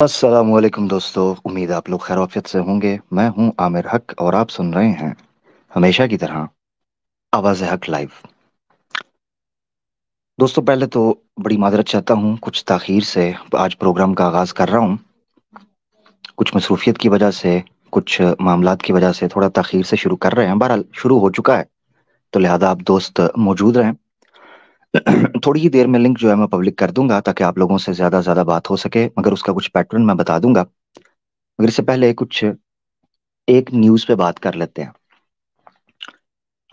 असलम दोस्तों उम्मीद आप लोग खैर खैरफियत से होंगे मैं हूं आमिर हक और आप सुन रहे हैं हमेशा की तरह आवाज़ हक लाइव दोस्तों पहले तो बड़ी मादरत चाहता हूं कुछ ताखीर से आज प्रोग्राम का आगाज़ कर रहा हूं कुछ मसरूफियत की वजह से कुछ मामला की वजह से थोड़ा ताखीर से शुरू कर रहे हैं बहरहाल शुरू हो चुका है तो लिहाजा आप दोस्त मौजूद रहें थोड़ी ही देर में लिंक जो है मैं पब्लिक कर दूंगा ताकि आप लोगों से ज़्यादा ज़्यादा बात हो सके मगर उसका कुछ पैटर्न मैं बता दूंगा मगर इससे पहले कुछ एक न्यूज़ पे बात कर लेते हैं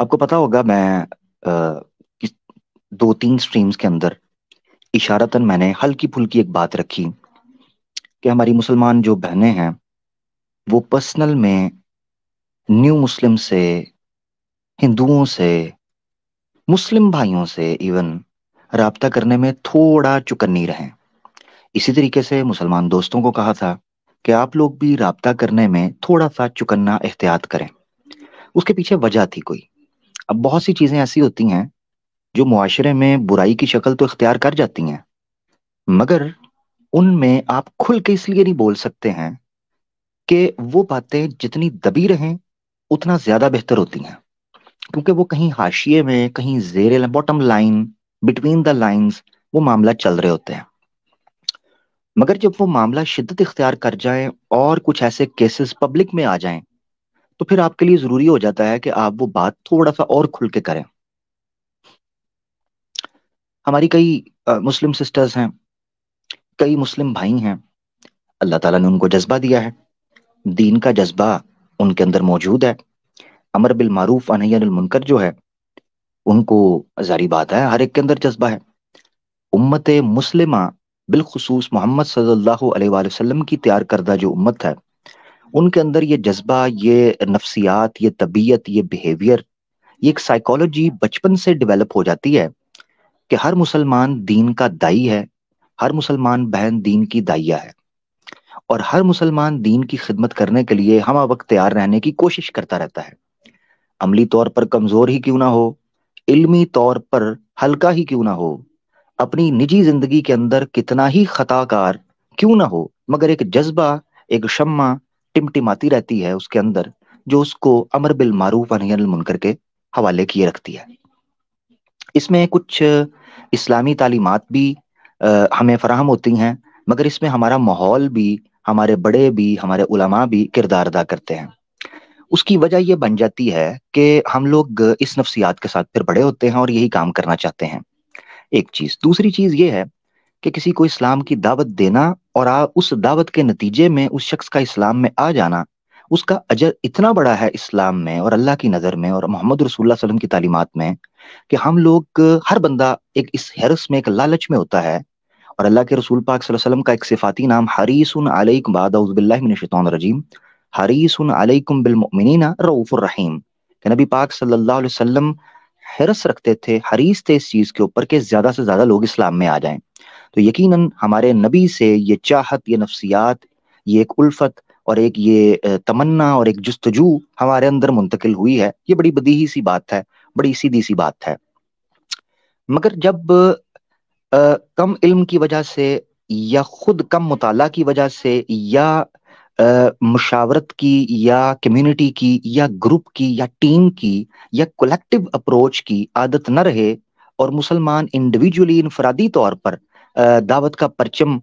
आपको पता होगा मैं आ, दो तीन स्ट्रीम्स के अंदर इशारतन मैंने हल्की फुल्की एक बात रखी कि हमारी मुसलमान जो बहनें हैं वो पर्सनल में न्यू मुस्लिम से हिंदुओं से मुस्लिम भाइयों से इवन रबता करने में थोड़ा चुकन्नी रहें इसी तरीके से मुसलमान दोस्तों को कहा था कि आप लोग भी रबता करने में थोड़ा सा चुकन्ना एहतियात करें उसके पीछे वजह थी कोई अब बहुत सी चीज़ें ऐसी होती हैं जो मुआरे में बुराई की शक्ल तो इख्तियार कर जाती हैं मगर उनमें आप खुल के इसलिए नहीं बोल सकते हैं कि वो बातें जितनी दबी रहें उतना ज़्यादा बेहतर होती हैं क्योंकि वो कहीं हाशिए में कहीं जेरे bottom line between the lines वो मामला चल रहे होते हैं मगर जब वो मामला शिद्दत इख्तियार कर जाए और कुछ ऐसे केसेस पब्लिक में आ जाए तो फिर आपके लिए जरूरी हो जाता है कि आप वो बात थोड़ा सा और खुल के करें हमारी कई मुस्लिम सिस्टर्स हैं कई मुस्लिम भाई हैं अल्लाह ताला ने उनको जज्बा दिया है दीन का जज्बा उनके अंदर मौजूद है अमर बिल मारूफ अनैन मुनकर जो है उनको जारी बात है हर एक के अंदर जज्बा है उम्मत मुस्लिमा बिलखसूस मोहम्मद सल्लाम की तैयार करदा जो उम्मत है उनके अंदर ये जज्बा ये नफ्सियात ये तबीयत ये बिहेवियर ये एक साइकोलॉजी बचपन से डेवलप हो जाती है कि हर मुसलमान दीन का दाई है हर मुसलमान बहन दीन की दाइया है और हर मुसलमान दीन की खिदमत करने के लिए हम वक्त तैयार रहने की कोशिश करता रहता है अमली तौर पर कमजोर ही क्यों ना हो इल्मी तौर पर हल्का ही क्यों ना हो अपनी निजी जिंदगी के अंदर कितना ही खताकार क्यों ना हो मगर एक जज्बा एक शम्मा टिमटिमाती रहती है उसके अंदर जो उसको अमर बिल मारूफ अनियल मुनकर के हवाले किए रखती है इसमें कुछ इस्लामी तालीमत भी हमें फराहम होती हैं मगर इसमें हमारा माहौल भी हमारे बड़े भी हमारे उलमा भी किरदार अदा करते हैं उसकी वजह यह बन जाती है कि हम लोग इस नफ्सियात के साथ फिर बड़े होते हैं और यही काम करना चाहते हैं एक चीज दूसरी चीज ये है कि किसी को इस्लाम की दावत देना और आ, उस दावत के नतीजे में उस शख्स का इस्लाम में आ जाना उसका अजर इतना बड़ा है इस्लाम में और अल्लाह की नज़र में और मोहम्मद रसुल्ला वसलम की तालीमत में कि हम लोग हर बंदा एक इस हैरस में एक लालच में होता है और अल्लाह के रसूल पाक वसल्लम का एक सिफाती नाम मिनश शैतानिर रजीम हरीसुन अलैकुम रहीम रऊफ़ुररहीम नबी पाक सल्लल्लाहु अलैहि वसल्लम हिरस रखते थे हरीस थे इस चीज़ के ऊपर कि ज़्यादा से ज़्यादा लोग इस्लाम में आ जाएं तो यकीनन हमारे नबी से ये चाहत ये नफ्सियात ये एक उल्फत और एक ये तमन्ना और एक जस्तजू हमारे अंदर मुंतकिल हुई है ये बड़ी बदीही सी बात है बड़ी सीधी सी बात है मगर जब आ, कम इल्म की वजह से या खुद कम मुताला की वजह से या मुशावरत की या कम्युनिटी की या ग्रुप की या टीम की या कलेक्टिव अप्रोच की आदत न रहे और मुसलमान इंडिविजुअली इनफरादी तौर पर दावत का परचम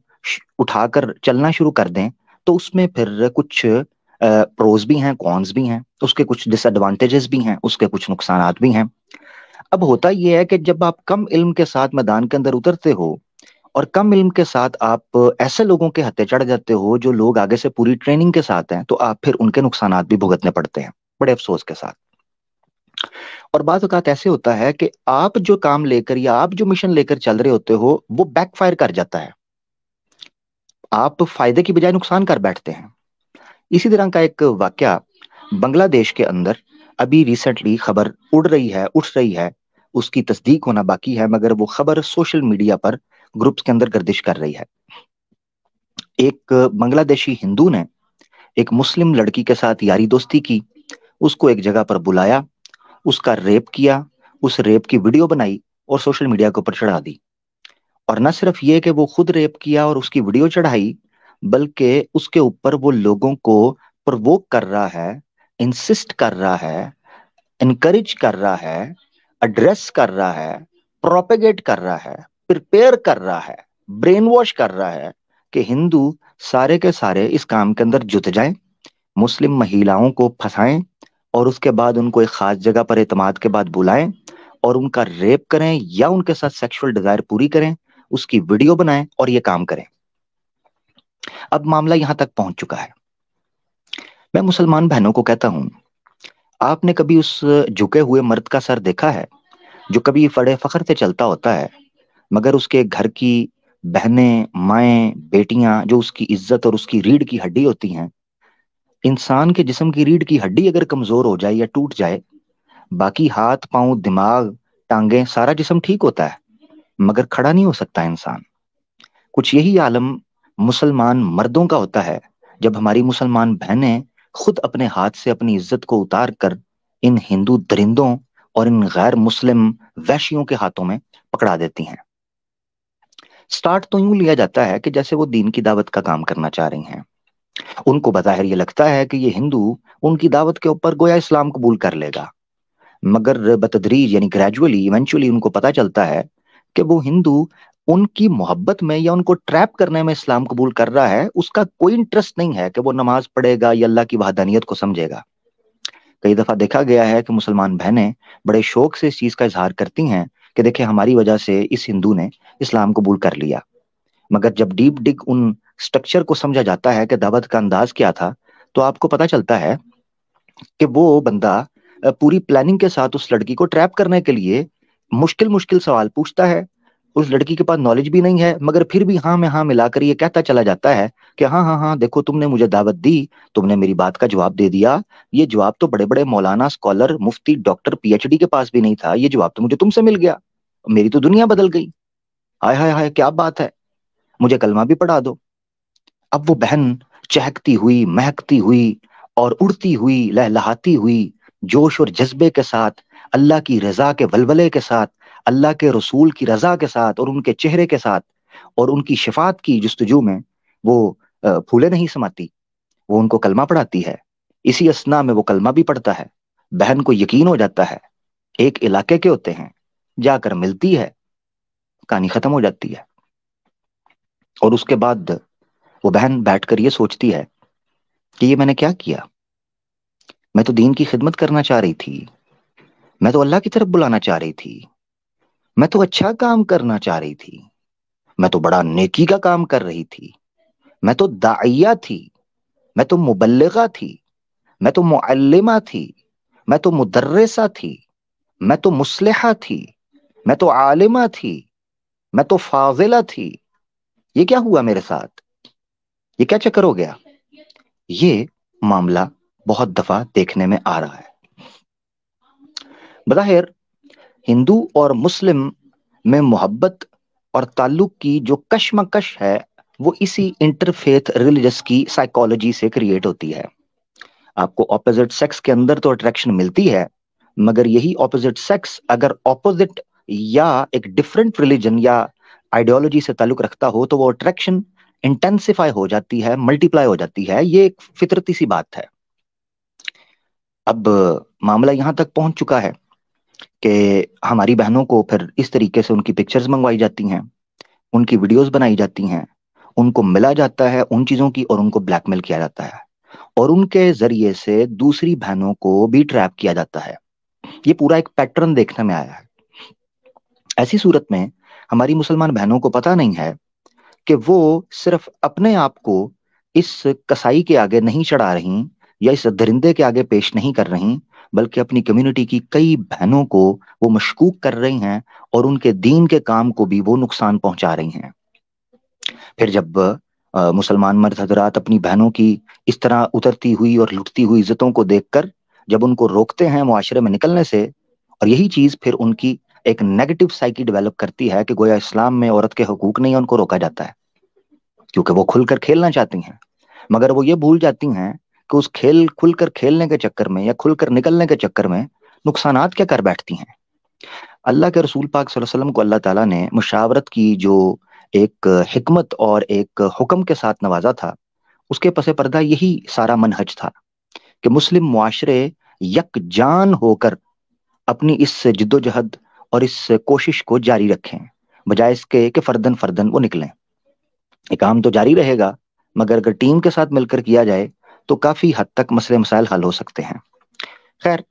उठाकर चलना शुरू कर दें तो उसमें फिर कुछ प्रोज भी हैं कॉन्स भी हैं उसके कुछ डिसएडवांटेजेस भी हैं उसके कुछ नुकसान भी हैं अब होता यह है कि जब आप कम इल्म के साथ मैदान के अंदर उतरते हो और कम इल्म के साथ आप ऐसे लोगों के हत्या चढ़ जाते हो जो लोग आगे से पूरी ट्रेनिंग के साथ हैं तो आप फिर उनके नुकसान भी भुगतने पड़ते हैं बड़े अफसोस के साथ और बात अवत ऐसे होता है कि आप जो काम लेकर या आप जो मिशन लेकर चल रहे होते हो वो बैकफायर कर जाता है आप फायदे की बजाय नुकसान कर बैठते हैं इसी तरह का एक वाक्य बांग्लादेश के अंदर अभी रिसेंटली खबर उड़ रही है उठ रही है उसकी तस्दीक होना बाकी है मगर वो खबर सोशल मीडिया पर ग्रुप्स के अंदर गर्दिश कर रही है एक बांग्लादेशी हिंदू ने एक मुस्लिम लड़की के साथ यारी दोस्ती की उसको एक जगह पर बुलाया उसका रेप किया उस रेप की वीडियो बनाई और सोशल मीडिया के ऊपर चढ़ा दी और न सिर्फ ये कि वो खुद रेप किया और उसकी वीडियो चढ़ाई बल्कि उसके ऊपर वो लोगों को प्रवोक कर रहा है इंसिस्ट कर रहा है इनकरेज कर रहा है एड्रेस कर रहा है प्रोपेगेट कर रहा है प्रिपेयर कर रहा है ब्रेन वॉश कर रहा है कि हिंदू सारे के सारे इस काम के अंदर जुट जाएं मुस्लिम महिलाओं को फंसाएं और उसके बाद उनको एक खास जगह पर एतमाद के बाद बुलाएं और उनका रेप करें या उनके साथ सेक्सुअल डिजायर पूरी करें उसकी वीडियो बनाएं और ये काम करें अब मामला यहां तक पहुंच चुका है मैं मुसलमान बहनों को कहता हूं आपने कभी उस झुके हुए मर्द का सर देखा है जो कभी फड़े फखर से चलता होता है मगर उसके घर की बहनें माए बेटियां जो उसकी इज्जत और उसकी रीढ़ की हड्डी होती हैं इंसान के जिसम की रीढ़ की हड्डी अगर कमजोर हो जाए या टूट जाए बाकी हाथ पांव दिमाग टांगे सारा जिसम ठीक होता है मगर खड़ा नहीं हो सकता इंसान कुछ यही आलम मुसलमान मर्दों का होता है जब हमारी मुसलमान बहनें खुद अपने हाथ से अपनी इज्जत को उतार कर इन हिंदू दरिंदों और इन गैर मुस्लिम वैशियों के हाथों में पकड़ा देती हैं स्टार्ट तो यूं लिया जाता है कि जैसे वो दीन की दावत का काम करना चाह रही हैं उनको बज़ाहिर ये लगता है कि ये हिंदू उनकी दावत के ऊपर गोया इस्लाम कबूल कर लेगा मगर बतदरीज यानी ग्रेजुअली इवेंचुअली उनको पता चलता है कि वो हिंदू उनकी मोहब्बत में या उनको ट्रैप करने में इस्लाम कबूल कर रहा है उसका कोई इंटरेस्ट नहीं है कि वो नमाज पढ़ेगा या अल्लाह की वहादानियत को समझेगा कई दफ़ा देखा गया है कि मुसलमान बहनें बड़े शौक से इस चीज़ का इजहार करती हैं कि देखे हमारी वजह से इस हिंदू ने इस्लाम कबूल कर लिया मगर जब डीप डिग उन स्ट्रक्चर को समझा जाता है कि दावत का अंदाज क्या था तो आपको पता चलता है कि वो बंदा पूरी प्लानिंग के साथ उस लड़की को ट्रैप करने के लिए मुश्किल मुश्किल सवाल पूछता है उस लड़की के पास नॉलेज भी नहीं है मगर फिर भी हाँ में हाँ मिलाकर ये कहता चला जाता है कि हाँ हाँ हाँ देखो तुमने मुझे दावत दी तुमने मेरी बात का जवाब दे दिया ये जवाब तो बड़े बड़े मौलाना स्कॉलर मुफ्ती डॉक्टर पीएचडी के पास भी नहीं था ये जवाब तो मुझे तुमसे मिल गया मेरी तो दुनिया बदल गई हाय हाय हाय क्या बात है मुझे कलमा भी पढ़ा दो अब वो बहन चहकती हुई महकती हुई और उड़ती हुई लहलहाती हुई जोश और जज्बे के साथ अल्लाह की रजा के वलवले के साथ अल्लाह के रसूल की रजा के साथ और उनके चेहरे के साथ और उनकी शिफात की जस्तजू में वो फूले नहीं समाती वो उनको कलमा पढ़ाती है इसी असना में वो कलमा भी पढ़ता है बहन को यकीन हो जाता है एक इलाके के होते हैं जाकर मिलती है कहानी खत्म हो जाती है और उसके बाद वो बहन बैठकर ये सोचती है कि ये मैंने क्या किया मैं तो दीन की खिदमत करना चाह रही थी मैं तो अल्लाह की तरफ बुलाना चाह रही थी मैं तो अच्छा काम करना चाह रही थी मैं तो बड़ा नेकी का काम कर रही थी मैं तो दाइया थी मैं तो मुबलगा थी मैं तो मुआलिमा थी मैं तो मुदर्रसा थी मैं तो मुसलहा थी मैं तो आलिमा थी मैं तो फाजिला थी ये क्या हुआ मेरे साथ ये क्या चक्कर हो गया ये मामला बहुत दफा देखने में आ रहा है बज़ाहिर हिंदू और मुस्लिम में मोहब्बत और ताल्लुक की जो कशमकश है वो इसी इंटरफेथ रिलीजस की साइकोलॉजी से क्रिएट होती है आपको ऑपोजिट सेक्स के अंदर तो अट्रैक्शन मिलती है मगर यही ऑपोजिट सेक्स अगर ऑपोजिट या एक डिफरेंट रिलीजन या आइडियोलॉजी से ताल्लुक रखता हो तो वो अट्रैक्शन इंटेंसिफाई हो जाती है मल्टीप्लाई हो जाती है ये एक फितरती सी बात है अब मामला यहां तक पहुंच चुका है कि हमारी बहनों को फिर इस तरीके से उनकी पिक्चर्स मंगवाई जाती हैं उनकी वीडियोस बनाई जाती हैं उनको मिला जाता है उन चीज़ों की और उनको ब्लैकमेल किया जाता है और उनके जरिए से दूसरी बहनों को भी ट्रैप किया जाता है ये पूरा एक पैटर्न देखने में आया है ऐसी सूरत में हमारी मुसलमान बहनों को पता नहीं है कि वो सिर्फ अपने आप को इस कसाई के आगे नहीं चढ़ा रही या इस दरिंदे के आगे पेश नहीं कर रही बल्कि अपनी कम्युनिटी की कई बहनों को वो मशकूक कर रही हैं और उनके दीन के काम को भी वो नुकसान पहुंचा रही हैं फिर जब मुसलमान मर्द हजरात अपनी बहनों की इस तरह उतरती हुई और लुटती हुई इज्जतों को देखकर जब उनको रोकते हैं मुआरे में निकलने से और यही चीज फिर उनकी एक नेगेटिव साइकी डेवलप करती है कि गोया इस्लाम में औरत के हकूक नहीं उनको रोका जाता है क्योंकि वो खुलकर खेलना चाहती हैं मगर वो ये भूल जाती हैं कि उस खेल खुलकर खेलने के चक्कर में या खुलकर निकलने के चक्कर में नुकसान क्या कर बैठती हैं अल्लाह के रसूल पाक वसल्लम को अल्लाह ताला ने मुशावरत की जो एक हमत और एक हुक्म के साथ नवाजा था उसके पसे पर्दा यही सारा मनहज था कि मुस्लिम माशरे जान होकर अपनी इस जिद्दोजहद और इस कोशिश को जारी रखें बजाय इसके कि फर्दन फर्दन वो निकलें ये काम तो जारी रहेगा मगर अगर टीम के साथ मिलकर किया जाए तो काफ़ी हद तक मसले मसाइल हल हो सकते हैं खैर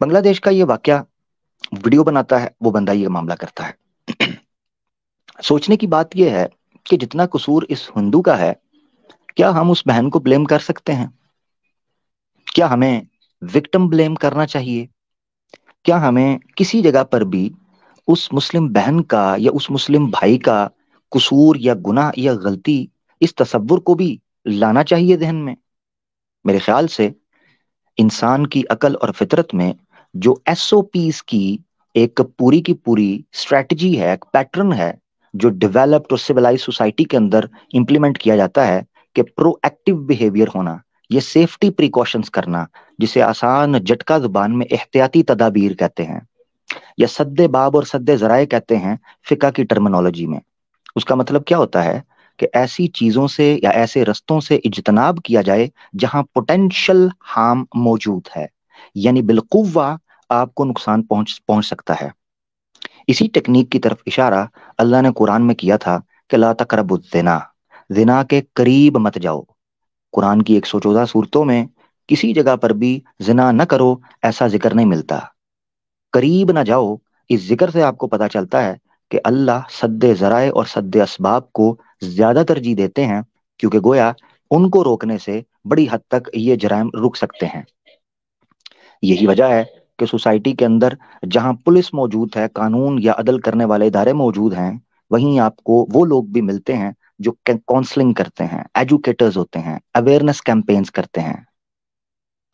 बांग्लादेश का ये वाक्य वीडियो बनाता है वो बंदा ये मामला करता है सोचने की बात यह है कि जितना कसूर इस हिंदू का है क्या हम उस बहन को ब्लेम कर सकते हैं क्या हमें विक्टिम ब्लेम करना चाहिए क्या हमें किसी जगह पर भी उस मुस्लिम बहन का या उस मुस्लिम भाई का कसूर या गुनाह या गलती इस तस्वुर को भी लाना चाहिए जहन में मेरे ख्याल से इंसान की अकल और फितरत में जो एस ओ की एक पूरी की पूरी स्ट्रेटजी है एक पैटर्न है जो डेवलप्ड और सिविलाइज सोसाइटी के अंदर इंप्लीमेंट किया जाता है कि प्रोएक्टिव बिहेवियर होना ये सेफ्टी प्रिकॉशंस करना जिसे आसान झटका जुबान में एहतियाती तदाबीर कहते हैं या सद्दे बाब और सद्दे जराए कहते हैं फिका की टर्मिनोलॉजी में उसका मतलब क्या होता है कि ऐसी चीज़ों से या ऐसे रस्तों से इजतनाब किया जाए जहां पोटेंशल हार्म मौजूद है यानी बिलकुवा आपको नुकसान पहुंच पहुंच सकता है इसी टेक्निक की तरफ इशारा अल्लाह ने कुरान में किया था कि ला तकरबुद्दिना जिना के करीब मत जाओ कुरान की एक सौ चौदह सूरतों में किसी जगह पर भी जिना न करो ऐसा जिक्र नहीं मिलता करीब ना जाओ इस जिक्र से आपको पता चलता है कि अल्लाह सद ज़राए और सद इसबाब को ज़्यादा तरजीह देते हैं क्योंकि गोया उनको रोकने से बड़ी हद तक ये जराइम रुक सकते हैं यही वजह है कि सोसाइटी के अंदर जहां पुलिस मौजूद है कानून या अदल करने वाले इदारे मौजूद हैं वहीं आपको वो लोग भी मिलते हैं जो काउंसलिंग करते हैं एजुकेटर्स होते हैं अवेयरनेस कैंपेन्स करते हैं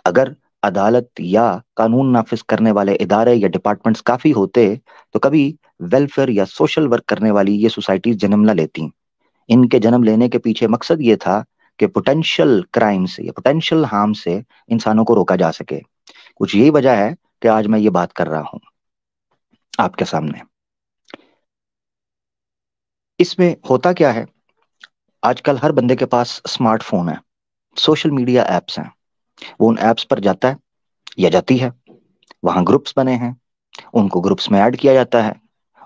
अगर अदालत या कानून नाफिज करने वाले इदारे या डिपार्टमेंट्स काफी होते तो कभी वेलफेयर या सोशल वर्क करने वाली ये सोसाइटीज जन्म न लेती इनके जन्म लेने के पीछे मकसद ये था कि पोटेंशियल क्राइम से या पोटेंशियल हार्म से इंसानों को रोका जा सके कुछ यही वजह है कि आज मैं ये बात कर रहा हूं आपके सामने इसमें होता क्या है आजकल हर बंदे के पास स्मार्टफोन है सोशल मीडिया एप्स हैं वो उन ऐप्स पर जाता है या जाती है वहाँ ग्रुप्स बने हैं उनको ग्रुप्स में ऐड किया जाता है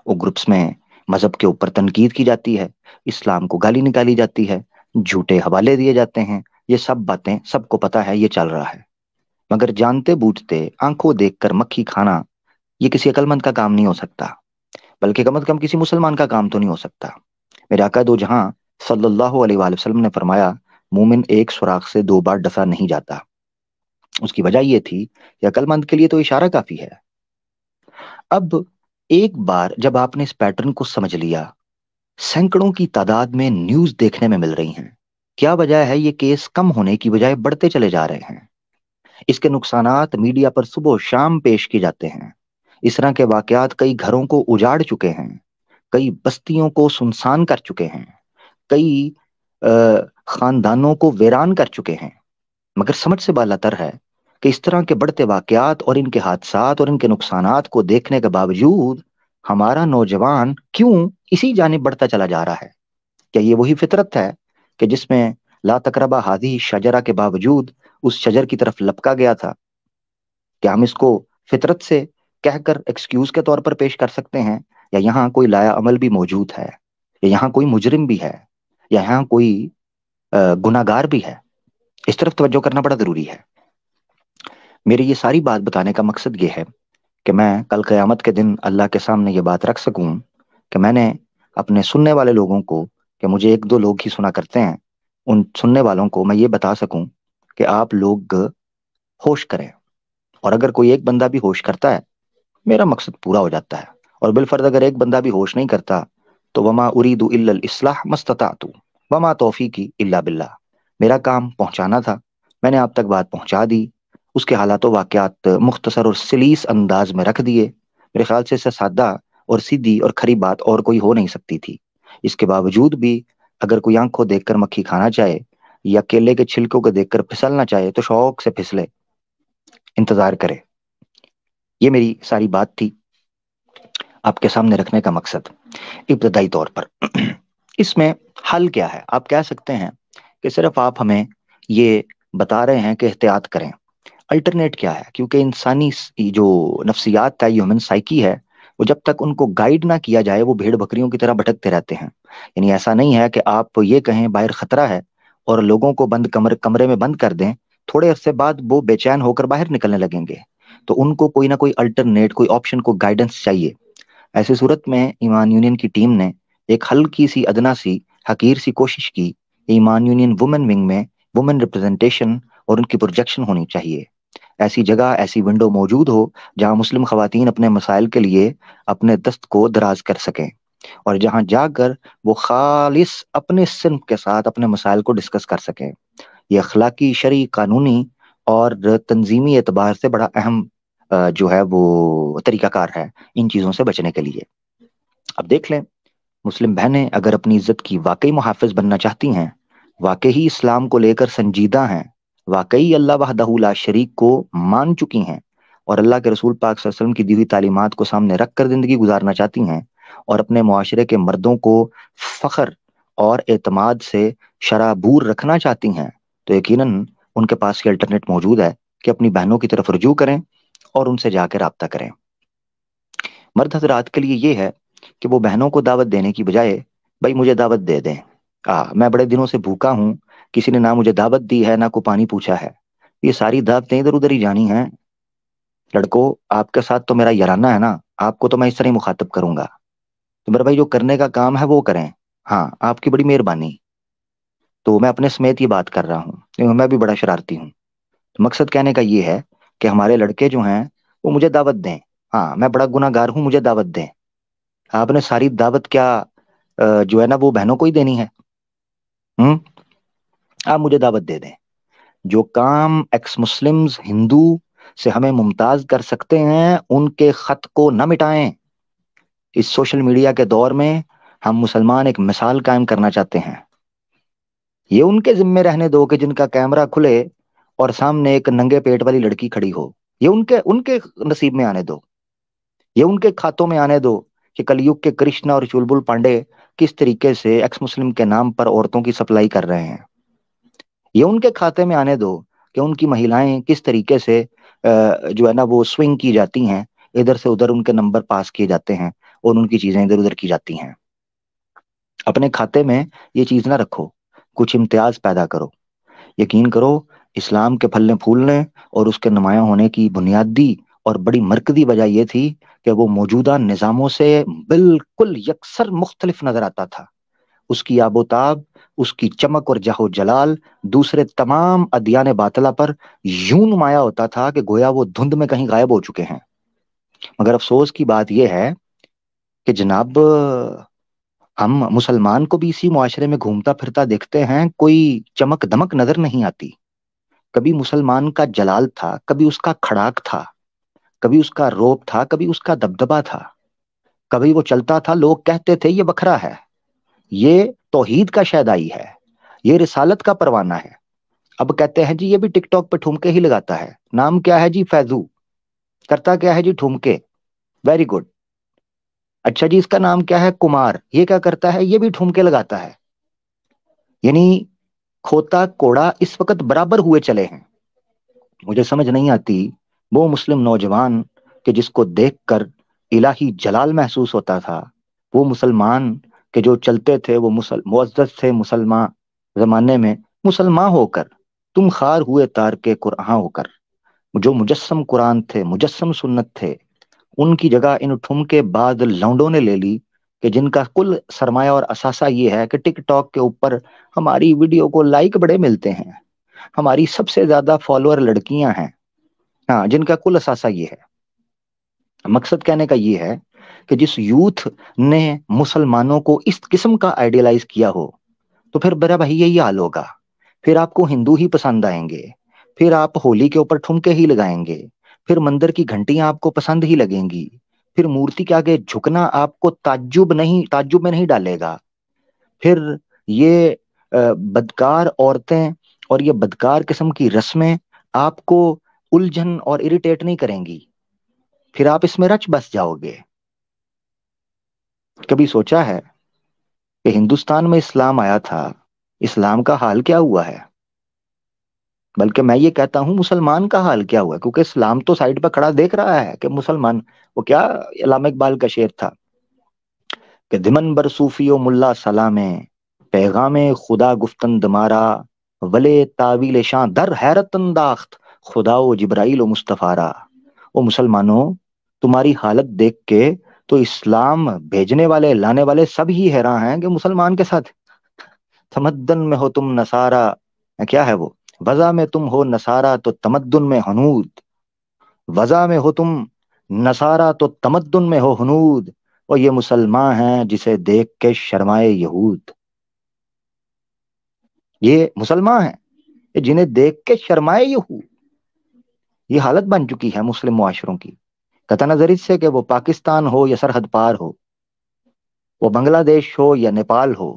वो ग्रुप्स में मज़हब के ऊपर तनकीद की जाती है इस्लाम को गाली निकाली जाती है झूठे हवाले दिए जाते हैं ये सब बातें सबको पता है ये चल रहा है मगर जानते बूझते आंखों देखकर मक्खी खाना ये किसी अकलमंद का काम नहीं हो सकता बल्कि कम अज कम किसी मुसलमान का काम तो नहीं हो सकता मेरे आका दो जहां सल्लल्लाहु अलैहि वसल्लम ने फरमाया मोमिन एक सुराख से दो बार डसा नहीं जाता उसकी वजह यह थी कि अकलमंद के लिए तो इशारा काफी है अब एक बार जब आपने इस पैटर्न को समझ लिया सैकड़ों की तादाद में न्यूज देखने में मिल रही हैं क्या वजह है ये केस कम होने की बजाय बढ़ते चले जा रहे हैं इसके नुकसान मीडिया पर सुबह शाम पेश किए जाते हैं इस तरह के वाकयात कई घरों को उजाड़ चुके हैं कई बस्तियों को सुनसान कर चुके हैं कई खानदानों को वेरान कर चुके हैं मगर समझ से बालातर है कि इस तरह के बढ़ते वाकयात और इनके हादसा और इनके नुकसान को देखने के बावजूद हमारा नौजवान क्यों इसी जानब बढ़ता चला जा रहा है क्या ये वही फितरत है कि जिसमें ला तकरबा हादी शजरा के बावजूद उस शजर की तरफ लपका गया था क्या हम इसको फितरत से कहकर एक्सक्यूज के तौर पर पेश कर सकते हैं या यहाँ कोई लाया अमल भी मौजूद है या यहाँ कोई मुजरिम भी है या यहाँ कोई गुनागार भी है इस तरफ तवज्जो करना बड़ा ज़रूरी है मेरी ये सारी बात बताने का मकसद ये है कि मैं कल क़यामत के दिन अल्लाह के सामने ये बात रख सकूँ कि मैंने अपने सुनने वाले लोगों को कि मुझे एक दो लोग ही सुना करते हैं उन सुनने वालों को मैं ये बता सकूँ कि आप लोग होश करें और अगर कोई एक बंदा भी होश करता है मेरा मकसद पूरा हो जाता है और बिलफर्द अगर एक बंदा भी होश नहीं करता तो वमा उरीद इसलाह मस्तता तू वमा तोफ़ी की इल्ला बिल्ला मेरा काम पहुँचाना था मैंने आप तक बात पहुँचा दी उसके हालात वाकत मुख्तसर और सलीस अंदाज में रख दिए मेरे ख्याल से इससे सादा और सीधी और खरी बात और कोई हो नहीं सकती थी इसके बावजूद भी अगर कोई आंख को देखकर मक्खी खाना चाहे या केले के छिलकों को देखकर फिसलना चाहे तो शौक से फिसले इंतजार करे ये मेरी सारी बात थी आपके सामने रखने का मकसद इब्तदाई तौर पर इसमें हल क्या है आप कह सकते हैं कि सिर्फ आप हमें ये बता रहे हैं कि एहतियात करें अल्टरनेट क्या है क्योंकि इंसानी जो नफसियात है ह्यूमन साइकी है वो जब तक उनको गाइड ना किया जाए वो भेड़ बकरियों की तरह भटकते रहते हैं यानी ऐसा नहीं है कि आप ये कहें बाहर खतरा है और लोगों को बंद कमरे कमरे में बंद कर दें थोड़े अरसे बाद वो बेचैन होकर बाहर निकलने लगेंगे तो उनको कोई ना कोई अल्टरनेट कोई ऑप्शन को गाइडेंस चाहिए ऐसी सूरत में ईमान यूनियन की टीम ने एक हल्की सी अदना सी हकीर सी कोशिश की ईमान यूनियन वुमेन विंग में वुमेन रिप्रेजेंटेशन और उनकी प्रोजेक्शन होनी चाहिए ऐसी जगह ऐसी विंडो मौजूद हो जहां मुस्लिम खातन अपने मसाइल के लिए अपने दस्त को दराज कर सकें और जहां जाकर वो खालिस अपने सिंह के साथ अपने मसाइल को डिस्कस कर सकें यह अखलाकी शरी कानूनी और तंजीमी एतबार से बड़ा अहम जो है वो तरीकाकार है इन चीज़ों से बचने के लिए अब देख लें मुस्लिम बहनें अगर अपनी इज्जत की वाकई मुहाफ़ बनना चाहती हैं वाकई इस्लाम को लेकर संजीदा हैं वाकई अल्लाह वहदहला शरीक को मान चुकी हैं और अल्लाह के रसूल पाक वसल्लम की दी हुई तालीमत को सामने रख कर ज़िंदगी गुजारना चाहती हैं और अपने माशरे के मर्दों को फ़ख्र और एतमाद से शराबूर रखना चाहती हैं तो यकीनन उनके पास ये अल्टरनेट मौजूद है कि अपनी बहनों की तरफ रजू करें और उनसे जाकर रबता करें मर्द हजरात के लिए ये है कि वो बहनों को दावत देने की बजाय भाई मुझे दावत दे दें आ मैं बड़े दिनों से भूखा हूँ किसी ने ना मुझे दावत दी है ना को पानी पूछा है ये सारी दावतें इधर उधर ही जानी है लड़को आपके साथ तो मेरा यराना है ना आपको तो मैं इस तरह मुखातब करूंगा तो मेरे भाई जो करने का काम है वो करें हाँ आपकी बड़ी मेहरबानी तो मैं अपने समेत ये बात कर रहा हूँ मैं भी बड़ा शरारती हूँ तो मकसद कहने का ये है कि हमारे लड़के जो हैं वो मुझे दावत दें हाँ मैं बड़ा गुनागार हूँ मुझे दावत दें आपने सारी दावत क्या जो है ना वो बहनों को ही देनी है हम्म आप मुझे दावत दे दें जो काम एक्स मुस्लिम हिंदू से हमें मुमताज कर सकते हैं उनके खत को न मिटाएं इस सोशल मीडिया के दौर में हम मुसलमान एक मिसाल कायम करना चाहते हैं ये उनके जिम्मे रहने दो कि जिनका कैमरा खुले और सामने एक नंगे पेट वाली लड़की खड़ी हो ये उनके उनके नसीब में आने दो ये उनके खातों में आने दो कि कलयुग के कृष्णा और चुलबुल पांडे किस तरीके से एक्स मुस्लिम के नाम पर औरतों की सप्लाई कर रहे हैं ये उनके खाते में आने दो कि उनकी महिलाएं किस तरीके से जो है ना वो स्विंग की जाती हैं इधर से उधर उनके नंबर पास किए जाते हैं और उनकी चीजें इधर उधर की जाती हैं अपने खाते में ये चीज ना रखो कुछ इम्तियाज पैदा करो यकीन करो इस्लाम के फलने फूलने और उसके नुमाया होने की बुनियादी और बड़ी मरकदी वजह यह थी कि वो मौजूदा निज़ामों से बिल्कुल यकसर मुख्तलिफ नजर आता था उसकी आबोताब उसकी चमक और जहो जलाल दूसरे तमाम अदियान बातला पर यूं नुमाया होता था कि गोया वो धुंध में कहीं गायब हो चुके हैं मगर अफसोस की बात यह है कि जनाब हम मुसलमान को भी इसी मुआरे में घूमता फिरता देखते हैं कोई चमक दमक नजर नहीं आती कभी मुसलमान का जलाल था कभी उसका खड़ाक था कभी उसका रोप था कभी उसका दबदबा था कभी वो चलता था लोग कहते थे ये बखरा है ये तोहीद का शहदाई है ये रिसालत का परवाना है अब कहते हैं जी ये भी टिकटॉक पे ठुमके ही लगाता है नाम क्या है जी फैजू करता क्या है जी ठुमके वेरी गुड अच्छा जी इसका नाम क्या है कुमार ये क्या करता है ये भी ठुमके लगाता है यानी खोता कोड़ा इस वक्त बराबर हुए चले हैं मुझे समझ नहीं आती वो मुस्लिम नौजवान के जिसको देखकर इलाही जलाल महसूस होता था वो मुसलमान कि जो चलते थे वो मुसल मुआजत थे मुसलमान जमाने में मुसलमान होकर तुम खार हुए तार के कुरहा होकर जो मुजस्म कुरान थे मुजस्म सुन्नत थे उनकी जगह इन ठुमके बाद लौंडों ने ले ली कि जिनका कुल सरमाया और असासा ये है कि टिकटॉक के ऊपर हमारी वीडियो को लाइक बड़े मिलते हैं हमारी सबसे ज्यादा फॉलोअर लड़कियां हैं हाँ जिनका कुल असासा ये है मकसद कहने का ये है कि जिस यूथ ने मुसलमानों को इस किस्म का आइडियलाइज किया हो तो फिर बरा भाई यही हाल होगा फिर आपको हिंदू ही पसंद आएंगे फिर आप होली के ऊपर ठुमके ही लगाएंगे फिर मंदिर की घंटियां आपको पसंद ही लगेंगी फिर मूर्ति के आगे झुकना आपको ताज्जुब नहीं ताज्जुब में नहीं डालेगा फिर ये बदकार औरतें और ये बदकार किस्म की रस्में आपको उलझन और इरिटेट नहीं करेंगी फिर आप इसमें रच बस जाओगे कभी सोचा है कि हिंदुस्तान में इस्लाम आया था इस्लाम का हाल क्या हुआ है बल्कि मैं ये कहता हूं मुसलमान का हाल क्या हुआ क्योंकि इस्लाम तो साइड पर खड़ा देख रहा है कि मुसलमान वो क्या अलाम इकबाल का शेर था कि दिमन बर सूफियो मुल्ला सलामे पैगाम खुदा गुफ्तन दमारा वले तावील शाह दर हैरत अंदाख्त खुदा व जब्राइल मुस्तफ़ारा ओ मुसलमानों तुम्हारी हालत देख के तो इस्लाम भेजने वाले लाने वाले सब ही हैरान हैं कि मुसलमान के साथ तमद्दन में हो तुम नसारा क्या है वो वजा में तुम हो नसारा तो तमद्दन में हनूद वजा में हो तुम नसारा तो तमद्दन में हो हनूद और ये मुसलमान हैं जिसे देख के शर्माए यहूद ये मुसलमान हैं जिन्हें देख के शर्माए यहूद ये हालत बन चुकी है मुस्लिम मुआशरों की कथा नजर इससे कि वो पाकिस्तान हो या सरहद पार हो वो बांग्लादेश हो या नेपाल हो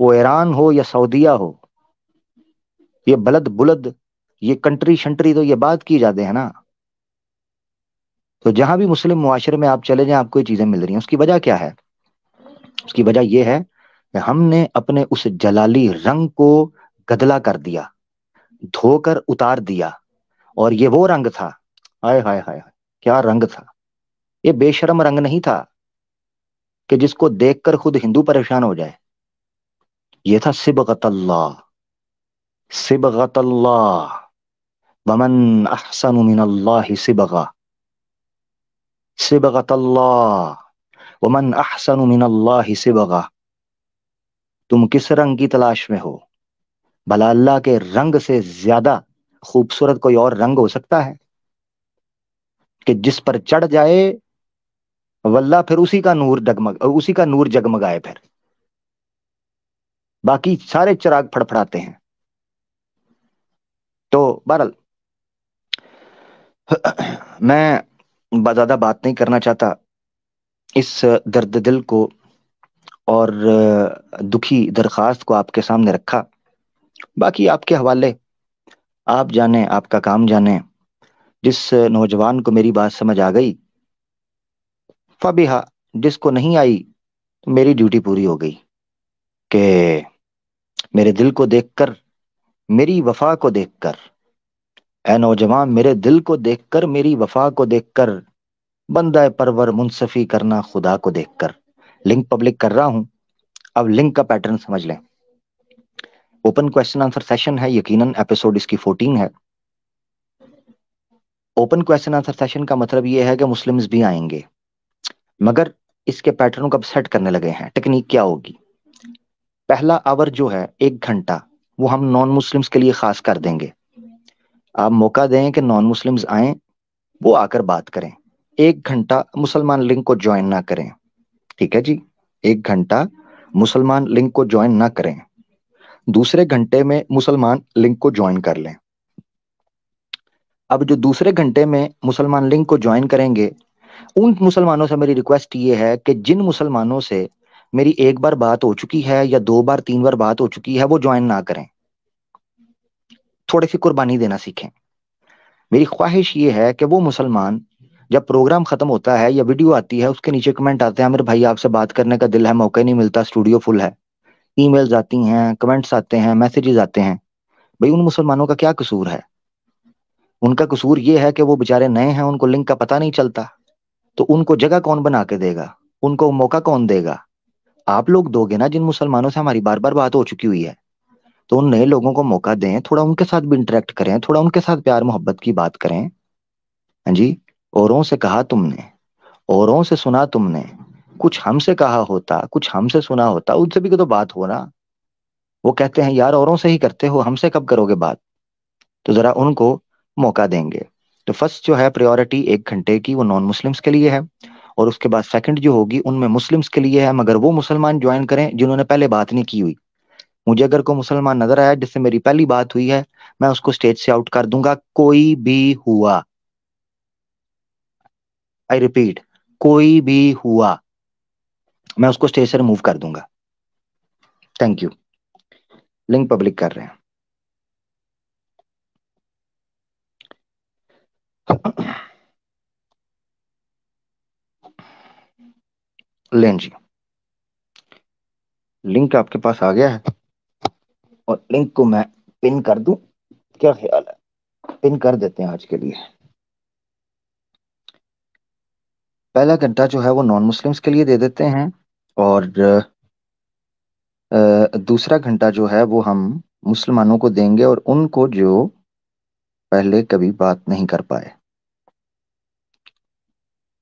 वो ईरान हो या सऊदिया हो ये बलद बुलद ये कंट्री शंट्री तो ये बात की जाते हैं ना तो जहां भी मुस्लिम मुआशरे में आप चले जाएं आपको ये चीजें मिल रही हैं उसकी वजह क्या है उसकी वजह यह है कि हमने अपने उस जलाली रंग को गदला कर दिया धोकर उतार दिया और ये वो रंग था हाय हाय हाय क्या रंग था ये बेशरम रंग नहीं था कि जिसको देखकर खुद हिंदू परेशान हो जाए यह था सिबगतल्ला सिबगतल्ला बमन अहसन मिनल्लाह सिबगा सिबगतल्ला वमन अहसन सिबगा तुम किस रंग की तलाश में हो भला अल्लाह के रंग से ज्यादा खूबसूरत कोई और रंग हो सकता है कि जिस पर चढ़ जाए वल्ला फिर उसी का नूर डगमग उसी का नूर जगमगाए फिर बाकी सारे चिराग फड़फड़ाते हैं तो बहरल मैं ज्यादा बात नहीं करना चाहता इस दर्द दिल को और दुखी दरख्वास्त को आपके सामने रखा बाकी आपके हवाले आप जाने आपका काम जाने जिस नौजवान को मेरी बात समझ आ गई फबिहा जिसको नहीं आई मेरी ड्यूटी पूरी हो गई के मेरे दिल को देखकर मेरी वफा को देखकर ए नौजवान मेरे दिल को देखकर मेरी वफा को देखकर बंदा परवर मुनसफी करना खुदा को देखकर लिंक पब्लिक कर रहा हूं अब लिंक का पैटर्न समझ लें ओपन क्वेश्चन आंसर सेशन है यकीनन एपिसोड इसकी 14 है ओपन क्वेश्चन आंसर सेशन का मतलब ये है कि मुस्लिम्स भी आएंगे मगर इसके पैटर्नों को सेट करने लगे हैं टेक्निक क्या होगी पहला आवर जो है एक घंटा वो हम नॉन मुस्लिम्स के लिए खास कर देंगे आप मौका दें कि नॉन मुस्लिम्स आए वो आकर बात करें एक घंटा मुसलमान लिंक को ज्वाइन ना करें ठीक है जी एक घंटा मुसलमान लिंक को ज्वाइन ना करें दूसरे घंटे में मुसलमान लिंक को ज्वाइन कर लें अब जो दूसरे घंटे में मुसलमान लिंक को ज्वाइन करेंगे उन मुसलमानों से मेरी रिक्वेस्ट ये है कि जिन मुसलमानों से मेरी एक बार बात हो चुकी है या दो बार तीन बार बात हो चुकी है वो ज्वाइन ना करें थोड़ी सी कुर्बानी देना सीखें मेरी ख्वाहिश ये है कि वो मुसलमान जब प्रोग्राम खत्म होता है या वीडियो आती है उसके नीचे कमेंट आते हैं मेरे भाई आपसे बात करने का दिल है मौका नहीं मिलता स्टूडियो फुल है ईमेल्स आती हैं कमेंट्स आते हैं मैसेजेस आते हैं भाई उन मुसलमानों का क्या कसूर है उनका कसूर ये है कि वो बेचारे नए हैं उनको लिंक का पता नहीं चलता तो उनको जगह कौन बना के देगा उनको मौका कौन देगा आप लोग दोगे ना जिन मुसलमानों से हमारी बार बार बात हो चुकी हुई है तो उन नए लोगों को मौका दें थोड़ा उनके साथ भी इंटरेक्ट करें थोड़ा उनके साथ प्यार मोहब्बत की बात करें हाँ जी औरों से कहा तुमने औरों से सुना तुमने कुछ हमसे कहा होता कुछ हमसे सुना होता उनसे भी तो बात हो ना वो कहते हैं यार औरों से ही करते हो हमसे कब करोगे बात तो जरा उनको मौका देंगे तो फर्स्ट जो है प्रायोरिटी एक घंटे की वो नॉन मुस्लिम्स के लिए है और उसके बाद सेकंड जो होगी उनमें मुस्लिम्स के लिए है मगर वो मुसलमान ज्वाइन करें जिन्होंने पहले बात नहीं की हुई मुझे अगर कोई मुसलमान नजर आया जिससे मेरी पहली बात हुई है मैं उसको स्टेज से आउट कर दूंगा कोई भी हुआ आई रिपीट कोई भी हुआ मैं उसको स्टेज से रिमूव कर दूंगा थैंक यू लिंक पब्लिक कर रहे हैं लें जी लिंक आपके पास आ गया है और लिंक को मैं पिन कर दूं क्या ख्याल है पिन कर देते हैं आज के लिए पहला घंटा जो है वो नॉन मुस्लिम्स के लिए दे देते हैं और दूसरा घंटा जो है वो हम मुसलमानों को देंगे और उनको जो पहले कभी बात नहीं कर पाए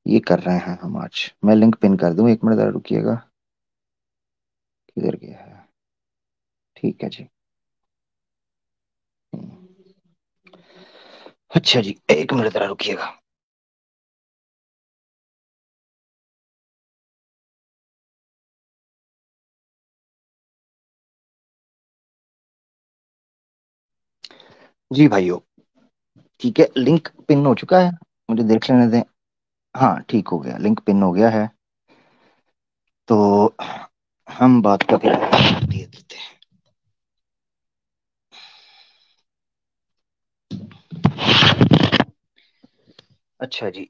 ये कर रहे हैं हम आज मैं लिंक पिन कर दूं एक मिनट ज़रा रुकिएगा किधर गया है ठीक है जी हम्म। अच्छा जी एक मिनट ज़रा रुकिएगा जी भाइयों ठीक है लिंक पिन हो चुका है मुझे देख लेने दें हाँ ठीक हो गया लिंक पिन हो गया है तो हम बात का फिर दे देते हैं अच्छा जी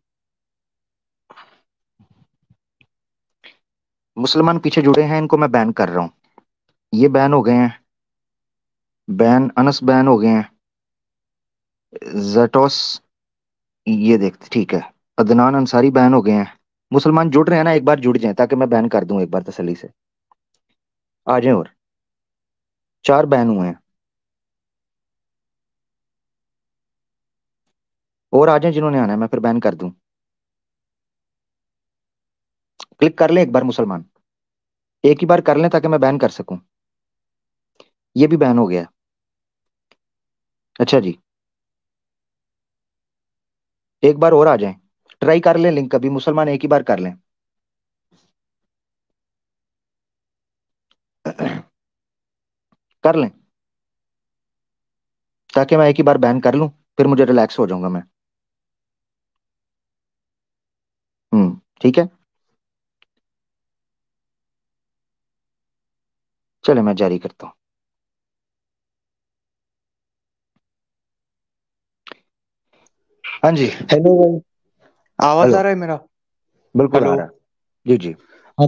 मुसलमान पीछे जुड़े हैं इनको मैं बैन कर रहा हूं ये बैन हो गए हैं बैन अनस बैन हो गए हैं जटोस ये देखते ठीक है अदनान अंसारी बैन हो गए हैं मुसलमान जुड़ रहे हैं ना एक बार जुड़ जाए ताकि मैं बैन कर दूं एक बार तसली से आ जाए और चार बैन हुए हैं और आ जाए जिन्होंने आना है मैं फिर बैन कर दूं क्लिक कर लें एक बार मुसलमान एक ही बार कर लें ताकि मैं बैन कर सकूं ये भी बैन हो गया अच्छा जी एक बार और आ जाए ट्राई कर लें लिंक कभी मुसलमान एक ही बार कर लें कर लें ताकि मैं एक ही बार बैन कर लूं फिर मुझे रिलैक्स हो जाऊंगा मैं हम्म ठीक है चले मैं जारी करता हूं हाँ जी हेलो भाई आवाज आ रहा है मेरा बिल्कुल आ रहा है जी जी हाँ,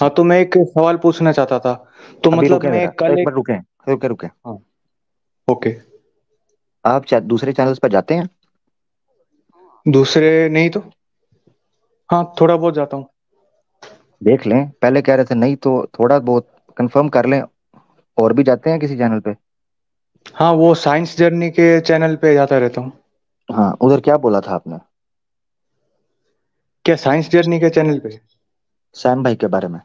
हाँ तो मैं एक सवाल पूछना चाहता था तो मतलब मैं कल एक बार रुके रुके रुके हाँ। ओके आप दूसरे चैनल्स पर जाते हैं दूसरे नहीं तो हाँ थोड़ा बहुत जाता हूँ देख लें पहले कह रहे थे नहीं तो थोड़ा बहुत कंफर्म कर लें और भी जाते हैं किसी चैनल पे हाँ वो साइंस जर्नी के चैनल पे जाता रहता हूँ हाँ उधर क्या बोला था आपने क्या साइंस जर्नी के चैनल पे सैम भाई के बारे में आ,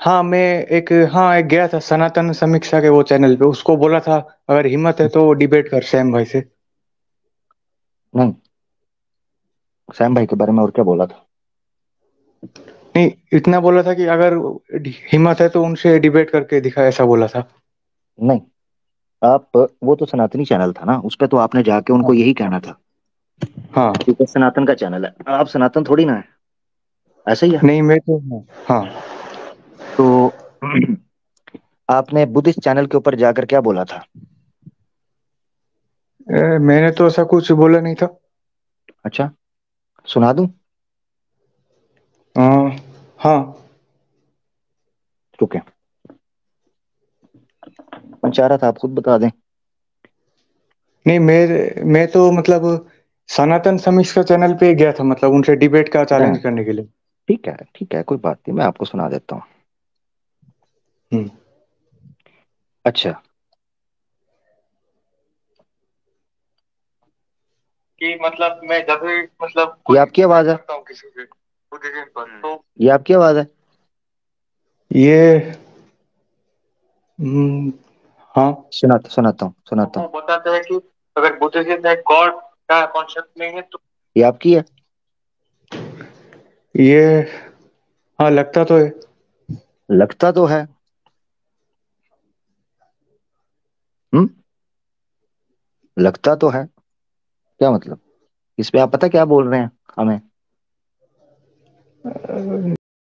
हाँ मैं एक हाँ एक गया था सनातन समीक्षा के वो चैनल पे उसको बोला था अगर हिम्मत है तो डिबेट कर सैम भाई से नहीं सैम भाई के बारे में और क्या बोला था नहीं इतना बोला था कि अगर हिम्मत है तो उनसे डिबेट करके दिखा ऐसा बोला था नहीं आप वो तो सनातनी चैनल था ना उस पर तो आपने जाके उनको यही कहना था हाँ क्योंकि सनातन का चैनल है आप सनातन थोड़ी ना है ऐसा ही है नहीं मैं तो हाँ तो आपने बुद्धिस्ट चैनल के ऊपर जाकर क्या बोला था ए, मैंने तो ऐसा कुछ बोला नहीं था अच्छा सुना दू हाँ रुके मैं चाह रहा था आप खुद बता दें नहीं मैं मैं तो मतलब सनातन समीक्ष का चैनल पे गया था मतलब उनसे डिबेट का चैलेंज हाँ। करने के लिए ठीक है ठीक है कोई बात नहीं मैं आपको सुना देता हूँ हम्म। अच्छा कि मतलब मैं जब भी मतलब ये आपकी आवाज है तो ये आपकी आवाज है ये हम्म, हाँ सुनाता सुनाता हूँ सुनाता हूँ बताते हैं कि अगर बुद्धिज्म है गॉड क्या कॉन्सेप्ट में है तो ये आपकी है ये हाँ लगता तो है लगता तो है हम्म लगता तो है क्या मतलब इस पे आप पता क्या बोल रहे हैं हमें